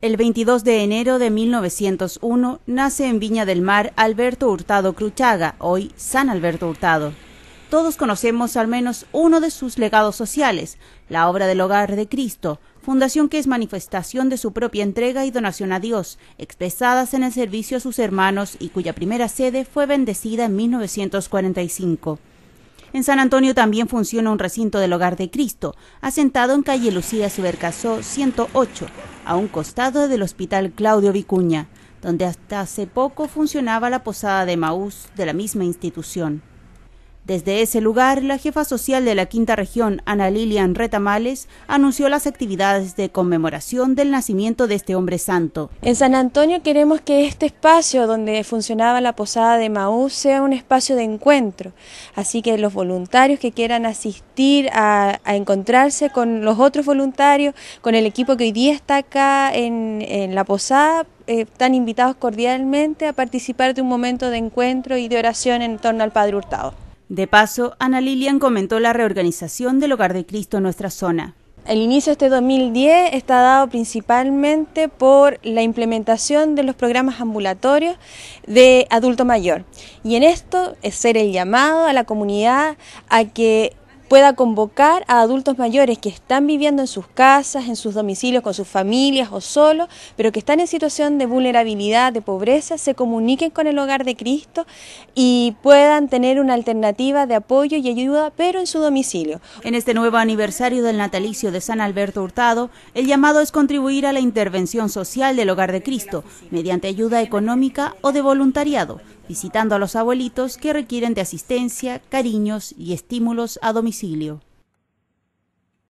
El 22 de enero de 1901 nace en Viña del Mar Alberto Hurtado Cruchaga, hoy San Alberto Hurtado. Todos conocemos al menos uno de sus legados sociales, la obra del Hogar de Cristo, fundación que es manifestación de su propia entrega y donación a Dios, expresadas en el servicio a sus hermanos y cuya primera sede fue bendecida en 1945. En San Antonio también funciona un recinto del Hogar de Cristo, asentado en calle Lucía Subercasó 108, a un costado del Hospital Claudio Vicuña, donde hasta hace poco funcionaba la posada de Maús de la misma institución. Desde ese lugar, la jefa social de la Quinta Región, Ana Lilian Retamales, anunció las actividades de conmemoración del nacimiento de este hombre santo. En San Antonio queremos que este espacio donde funcionaba la posada de Maú sea un espacio de encuentro, así que los voluntarios que quieran asistir a, encontrarse con los otros voluntarios, con el equipo que hoy día está acá en, la posada, eh, están invitados cordialmente a participar de un momento de encuentro y de oración en torno al Padre Hurtado. De paso, Ana Lilian comentó la reorganización del Hogar de Cristo en nuestra zona. El inicio de este 2010 está dado principalmente por la implementación de los programas ambulatorios de adulto mayor. Y en esto es ser el llamado a la comunidad a que pueda convocar a adultos mayores que están viviendo en sus casas, en sus domicilios, con sus familias o solos, pero que están en situación de vulnerabilidad, de pobreza, se comuniquen con el hogar de Cristo y puedan tener una alternativa de apoyo y ayuda, pero en su domicilio. En este nuevo aniversario del natalicio de San Alberto Hurtado, el llamado es contribuir a la intervención social del hogar de Cristo mediante ayuda económica o de voluntariado visitando a los abuelitos que requieren de asistencia, cariños y estímulos a domicilio.